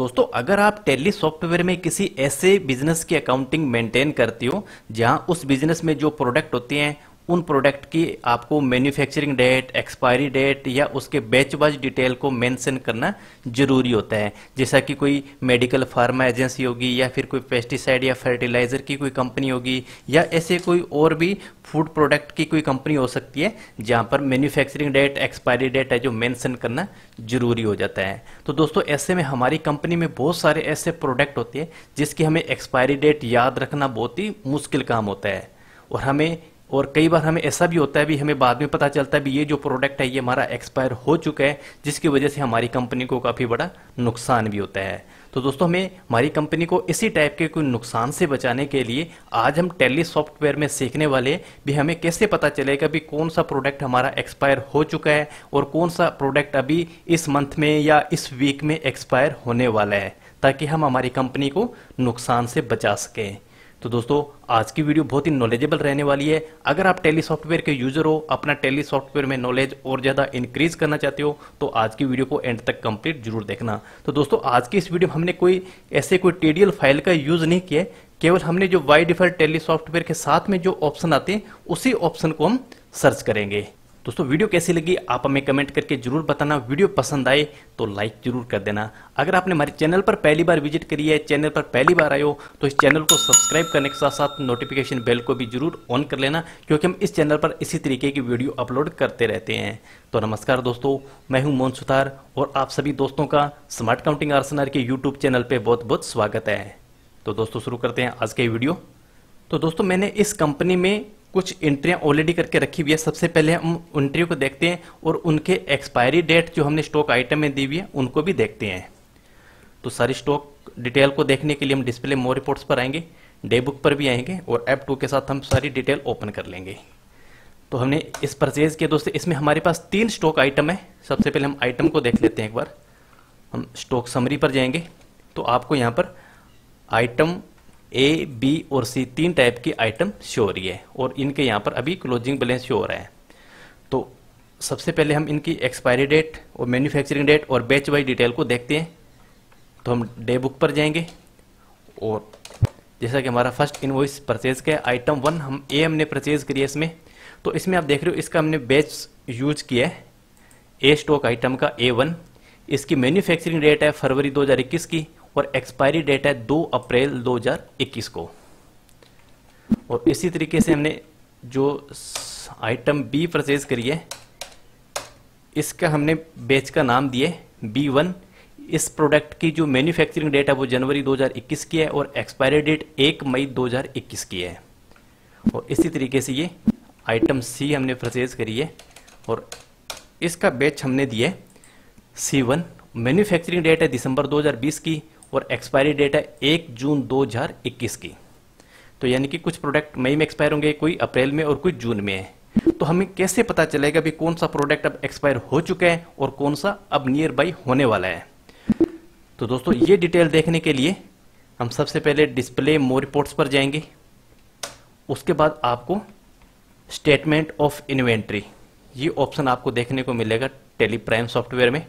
दोस्तों अगर आप टेली सॉफ्टवेयर में किसी ऐसे बिजनेस की अकाउंटिंग मेंटेन करती हो जहां उस बिजनेस में जो प्रोडक्ट होते हैं उन प्रोडक्ट की आपको मैन्युफैक्चरिंग डेट एक्सपायरी डेट या उसके बैच डिटेल को मेंशन करना जरूरी होता है जैसा कि कोई मेडिकल फार्मा एजेंसी होगी या फिर कोई पेस्टिसाइड या फर्टिलाइजर की कोई कंपनी होगी या ऐसे कोई और भी फूड प्रोडक्ट की कोई कंपनी हो सकती है जहाँ पर मैन्युफैक्चरिंग डेट एक्सपायरी डेट है जो मैंसन करना जरूरी हो जाता है तो दोस्तों ऐसे में हमारी कंपनी में बहुत सारे ऐसे प्रोडक्ट होते हैं जिसकी हमें एक्सपायरी डेट याद रखना बहुत ही मुश्किल काम होता है और हमें और कई बार हमें ऐसा भी होता है भी हमें बाद में पता चलता है भी ये जो प्रोडक्ट है ये हमारा एक्सपायर हो चुका है जिसकी वजह से हमारी कंपनी को काफ़ी बड़ा नुकसान भी होता है तो दोस्तों हमें हमारी कंपनी को इसी टाइप के कोई नुकसान से बचाने के लिए आज हम टेली सॉफ्टवेयर में सीखने वाले भी हमें कैसे पता चलेगा भी कौन सा प्रोडक्ट हमारा एक्सपायर हो चुका है और कौन सा प्रोडक्ट अभी इस मंथ में या इस वीक में एक्सपायर होने वाला है ताकि हम हमारी कंपनी को नुकसान से बचा सकें तो दोस्तों आज की वीडियो बहुत ही नॉलेजेबल रहने वाली है अगर आप टेली सॉफ्टवेयर के यूजर हो अपना टेली सॉफ्टवेयर में नॉलेज और ज़्यादा इंक्रीज करना चाहते हो तो आज की वीडियो को एंड तक कंप्लीट जरूर देखना तो दोस्तों आज की इस वीडियो में हमने कोई ऐसे कोई टेडियल फाइल का यूज़ नहीं किया केवल हमने जो वाई डिफर टेली सॉफ्टवेयर के साथ में जो ऑप्शन आते हैं उसी ऑप्शन को हम सर्च करेंगे दोस्तों वीडियो कैसी लगी आप हमें कमेंट करके जरूर बताना वीडियो पसंद आए तो लाइक जरूर कर देना अगर आपने हमारे चैनल पर पहली बार विजिट करी है चैनल पर पहली बार आए हो तो इस चैनल को सब्सक्राइब करने के साथ साथ नोटिफिकेशन बेल को भी जरूर ऑन कर लेना क्योंकि हम इस चैनल पर इसी तरीके की वीडियो अपलोड करते रहते हैं तो नमस्कार दोस्तों मैं हूँ मोहन सुथार और आप सभी दोस्तों का स्मार्ट काउंटिंग आरसनर के यूट्यूब चैनल पर बहुत बहुत स्वागत है तो दोस्तों शुरू करते हैं आज की वीडियो तो दोस्तों मैंने इस कंपनी में कुछ एंट्रियाँ ऑलरेडी करके रखी हुई है सबसे पहले हम एंट्रियों को देखते हैं और उनके एक्सपायरी डेट जो हमने स्टॉक आइटम में दी हुई है उनको भी देखते हैं तो सारी स्टॉक डिटेल को देखने के लिए हम डिस्प्ले मोर रिपोर्ट्स पर आएंगे डे बुक पर भी आएंगे और ऐप टू के साथ हम सारी डिटेल ओपन कर लेंगे तो हमने इस परचेज़ किया दोस्तों इसमें हमारे पास तीन स्टॉक आइटम है सबसे पहले हम आइटम को देख लेते हैं एक बार हम स्टॉक समरी पर जाएंगे तो आपको यहाँ पर आइटम ए बी और सी तीन टाइप की आइटम शो हो रही है और इनके यहाँ पर अभी क्लोजिंग बैलेंस शो हो रहा है तो सबसे पहले हम इनकी एक्सपायरी डेट और मैन्युफैक्चरिंग डेट और बैच वाइज डिटेल को देखते हैं तो हम डे बुक पर जाएंगे और जैसा कि हमारा फर्स्ट इनवॉइस परचेज़ का है आइटम वन हम ए हमने परचेज़ करी है इसमें तो इसमें आप देख रहे हो इसका हमने बैच यूज किया है ए स्टॉक आइटम का ए वन इसकी मैन्युफैक्चरिंग डेट है फरवरी 2021 की और एक्सपायरी डेट है 2 अप्रैल 2021 को और इसी तरीके से हमने जो आइटम बी परचेज करी है इसका हमने बेच का नाम दिए बी वन इस प्रोडक्ट की जो मैन्युफैक्चरिंग डेट है वो जनवरी 2021 की है और एक्सपायरी डेट 1 मई 2021 की है और इसी तरीके से ये आइटम सी हमने परचेज करी है और इसका बेच हमने दिए सी वन मैन्युफैक्चरिंग डेट है दिसंबर 2020 की और एक्सपायरी डेट है एक जून 2021 की तो यानी कि कुछ प्रोडक्ट मई में एक्सपायर होंगे कोई अप्रैल में और कोई जून में है तो हमें कैसे पता चलेगा भी कौन सा प्रोडक्ट अब एक्सपायर हो चुका है और कौन सा अब नियर बाई होने वाला है तो दोस्तों ये डिटेल देखने के लिए हम सबसे पहले डिस्प्ले मोर रिपोर्ट्स पर जाएंगे उसके बाद आपको स्टेटमेंट ऑफ इन्वेंट्री ये ऑप्शन आपको देखने को मिलेगा टेलीप्राइम सॉफ्टवेयर में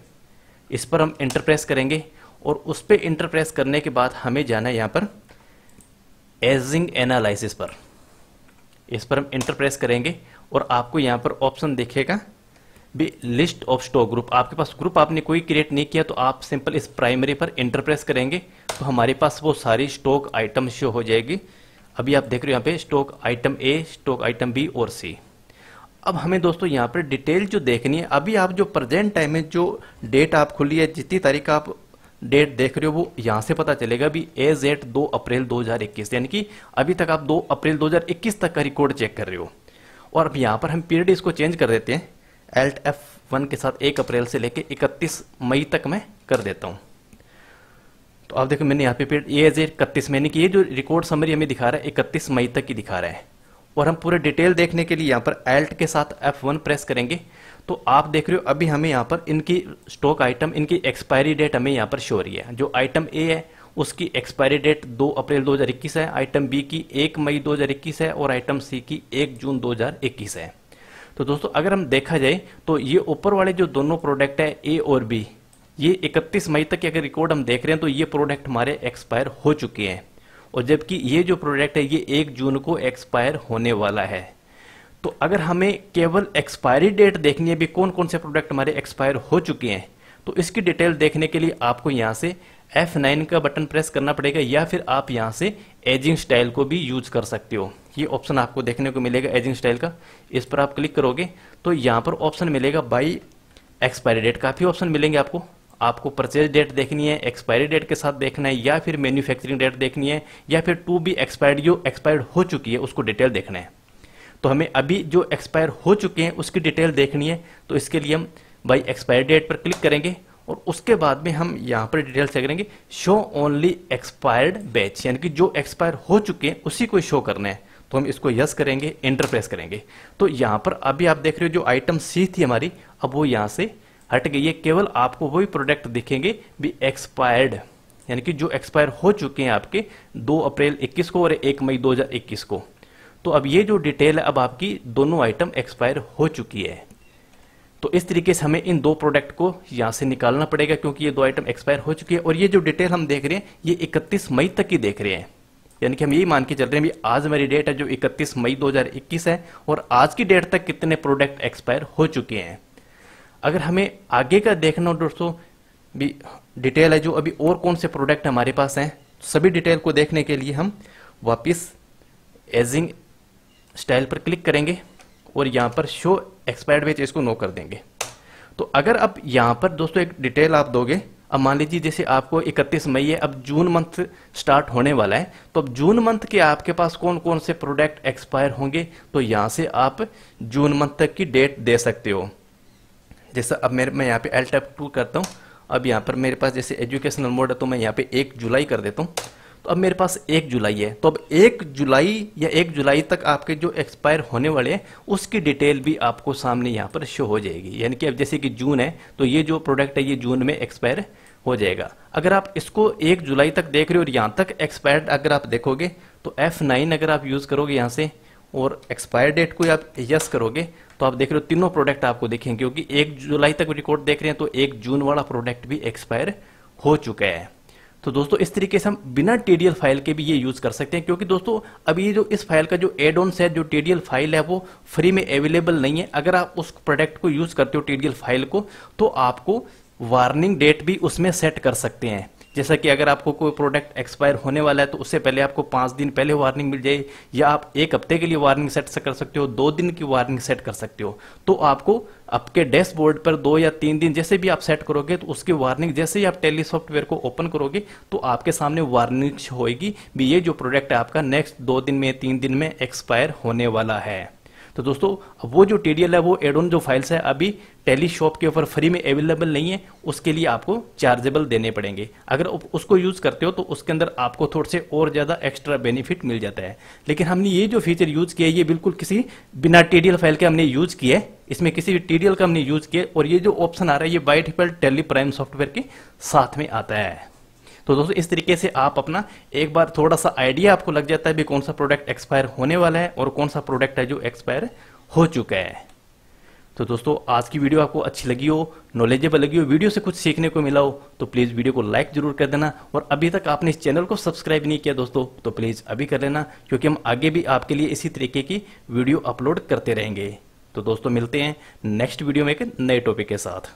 इस पर हम इंटरप्रेस करेंगे और उस पर इंटरप्रेस करने के बाद हमें जाना है यहाँ पर एजिंग एनालिसिस पर इस पर हम इंटरप्रेस करेंगे और आपको यहाँ पर ऑप्शन देखेगा भी लिस्ट ऑफ स्टॉक ग्रुप आपके पास ग्रुप आपने कोई क्रिएट नहीं किया तो आप सिंपल इस प्राइमरी पर इंटरप्रेस करेंगे तो हमारे पास वो सारी स्टॉक आइटम शो हो जाएगी अभी आप देख रहे हो यहाँ पे stock item A stock item B और सी अब हमें दोस्तों यहाँ पर डिटेल जो देखनी है अभी आप जो प्रेजेंट टाइम में जो डेट आप खुली है जितनी तारीख आप डेट देख रहे हो वो यहाँ से पता चलेगा भी एज एट दो अप्रैल 2021 यानी कि अभी तक आप 2 अप्रैल 2021 तक का रिकॉर्ड चेक कर रहे हो और अब यहाँ पर हम पीरियड इसको चेंज कर देते हैं एल्ट एफ वन के साथ एक अप्रैल से लेके 31 मई तक मैं कर देता हूँ तो आप देखो मैंने यहाँ पे पीरियड एज एट इकतीस मई यानी कि ये जो रिकॉर्ड समरी हमें दिखा रहा है इकतीस मई तक ही दिखा रहा है और हम पूरे डिटेल देखने के लिए यहाँ पर एल्ट के साथ एफ वन प्रेस करेंगे तो आप देख रहे हो अभी हमें यहाँ पर इनकी स्टॉक आइटम इनकी एक्सपायरी डेट हमें यहाँ पर शो रही है जो आइटम ए है उसकी एक्सपायरी डेट 2 अप्रैल 2021 है आइटम बी की 1 मई 2021 है और आइटम सी की 1 जून 2021 है तो दोस्तों अगर हम देखा जाए तो ये ऊपर वाले जो दोनों प्रोडक्ट है ए और बी ये 31 मई तक अगर रिकॉर्ड हम देख रहे हैं तो ये प्रोडक्ट हमारे एक्सपायर हो चुके हैं और जबकि ये जो प्रोडक्ट है ये एक जून को एक्सपायर होने वाला है तो अगर हमें केवल एक्सपायरी डेट देखनी है भी कौन कौन से प्रोडक्ट हमारे एक्सपायर हो चुके हैं तो इसकी डिटेल देखने के लिए आपको यहाँ से F9 का बटन प्रेस करना पड़ेगा या फिर आप यहाँ से एजिंग स्टाइल को भी यूज कर सकते हो ये ऑप्शन आपको देखने को मिलेगा एजिंग स्टाइल का इस पर आप क्लिक करोगे तो यहाँ पर ऑप्शन मिलेगा बाई एक्सपायरी डेट काफ़ी ऑप्शन मिलेंगे आपको आपको परचेज डेट देखनी है एक्सपायरी डेट के साथ देखना है या फिर मैन्युफैक्चरिंग डेट देखनी है या फिर टू बी एक्सपायर्ड जो एक्सपायर्ड हो चुकी है उसको डिटेल देखना है तो हमें अभी जो एक्सपायर हो चुके हैं उसकी डिटेल देखनी है तो इसके लिए हम बाई एक्सपायर डेट पर क्लिक करेंगे और उसके बाद में हम यहाँ पर डिटेल से करेंगे शो ओनली एक्सपायर्ड बैच यानी कि जो एक्सपायर हो चुके हैं उसी को शो करना है तो हम इसको यस करेंगे इंटरप्रेस करेंगे तो यहाँ पर अभी आप देख रहे हो जो आइटम सी थी हमारी अब वो यहाँ से हट गई है केवल आपको वही प्रोडक्ट दिखेंगे भी एक्सपायर्ड यानी कि जो एक्सपायर हो चुके हैं आपके 2 अप्रैल 21 को और 1 मई 2021 को तो अब ये जो डिटेल है अब आपकी दोनों आइटम एक्सपायर हो चुकी है तो इस तरीके से हमें इन दो प्रोडक्ट को यहाँ से निकालना पड़ेगा क्योंकि ये दो आइटम एक्सपायर हो चुकी है और ये जो डिटेल हम देख रहे हैं ये 31 मई तक ही देख रहे हैं यानी कि हम यही मान के चल रहे हैं आज मेरी डेट है जो 31 मई 2021 है और आज की डेट तक कितने प्रोडक्ट एक्सपायर हो चुके हैं अगर हमें आगे का देखना हो दोस्तों भी डिटेल है जो अभी और कौन से प्रोडक्ट हमारे पास हैं तो सभी डिटेल को देखने के लिए हम वापिस एजिंग स्टाइल पर क्लिक करेंगे और यहाँ पर शो एक्सपायर्ड वेज इसको नो कर देंगे तो अगर अब यहाँ पर दोस्तों एक डिटेल आप दोगे अब मान लीजिए जैसे आपको 31 मई है अब जून मंथ स्टार्ट होने वाला है तो अब जून मंथ के आपके पास कौन कौन से प्रोडक्ट एक्सपायर होंगे तो यहाँ से आप जून मंथ तक की डेट दे सकते हो जैसा अब मेरे मैं यहाँ पे एल टैप टू करता हूँ अब यहाँ पर मेरे पास जैसे एजुकेशनल मोड है तो मैं यहाँ पे एक जुलाई कर देता हूँ तो अब मेरे पास एक जुलाई है तो अब एक जुलाई या एक जुलाई तक आपके जो एक्सपायर होने वाले हैं उसकी डिटेल भी आपको सामने यहाँ पर शो हो जाएगी यानी कि अब जैसे कि जून है तो ये जो प्रोडक्ट है ये जून में एक्सपायर हो जाएगा अगर आप इसको एक जुलाई तक देख रहे हो और यहाँ तक एक्सपायर्ड अगर आप देखोगे तो एफ नाइन अगर आप यूज़ करोगे यहाँ से और एक्सपायर डेट को आप यस करोगे तो आप देख रहे हो तीनों प्रोडक्ट आपको देखेंगे क्योंकि एक जुलाई तक रिकॉर्ड देख रहे हैं तो एक जून वाला प्रोडक्ट भी एक्सपायर हो चुका है तो दोस्तों इस तरीके से हम बिना टीडीएल फाइल के भी ये यूज़ कर सकते हैं क्योंकि दोस्तों अभी ये जो इस फाइल का जो एड ऑन है जो टीडीएल फाइल है वो फ्री में अवेलेबल नहीं है अगर आप उस प्रोडक्ट को यूज़ करते हो टीडीएल फाइल को तो आपको वार्निंग डेट भी उसमें सेट कर सकते हैं जैसा कि अगर आपको कोई प्रोडक्ट एक्सपायर होने वाला है तो उससे पहले आपको पाँच दिन पहले वार्निंग मिल जाए या आप एक हफ्ते के लिए वार्निंग सेट कर सकते हो दो दिन की वार्निंग सेट कर सकते हो तो आपको आपके डैशबोर्ड पर दो या तीन दिन जैसे भी आप सेट करोगे तो उसकी वार्निंग जैसे ही आप टेली सॉफ्टवेयर को ओपन करोगे तो आपके सामने वार्निंग होगी भी ये जो प्रोडक्ट है आपका नेक्स्ट दो दिन में तीन दिन में एक्सपायर होने वाला है तो दोस्तों अब वो जो टीडीएल है वो एड ऑन जो फाइल्स है अभी टेली शॉप के ऊपर फ्री में अवेलेबल नहीं है उसके लिए आपको चार्जेबल देने पड़ेंगे अगर उसको यूज़ करते हो तो उसके अंदर आपको थोड़े से और ज़्यादा एक्स्ट्रा बेनिफिट मिल जाता है लेकिन हमने ये जो फीचर यूज़ किया है ये बिल्कुल किसी बिना टीडीएल फाइल के हमने यूज़ किया है इसमें किसी भी टीडियल का हमने यूज़ किया और ये जो ऑप्शन आ रहा है ये बाई टेली प्राइम सॉफ्टवेयर के साथ में आता है तो दोस्तों इस तरीके से आप अपना एक बार थोड़ा सा आइडिया आपको लग जाता है भी कौन सा प्रोडक्ट एक्सपायर होने वाला है और कौन सा प्रोडक्ट है जो एक्सपायर हो चुका है तो दोस्तों आज की वीडियो आपको अच्छी लगी हो नॉलेजेबल लगी हो वीडियो से कुछ सीखने को मिला हो तो प्लीज़ वीडियो को लाइक जरूर कर देना और अभी तक आपने इस चैनल को सब्सक्राइब नहीं किया दोस्तों तो प्लीज़ अभी कर लेना क्योंकि हम आगे भी आपके लिए इसी तरीके की वीडियो अपलोड करते रहेंगे तो दोस्तों मिलते हैं नेक्स्ट वीडियो में एक नए टॉपिक के साथ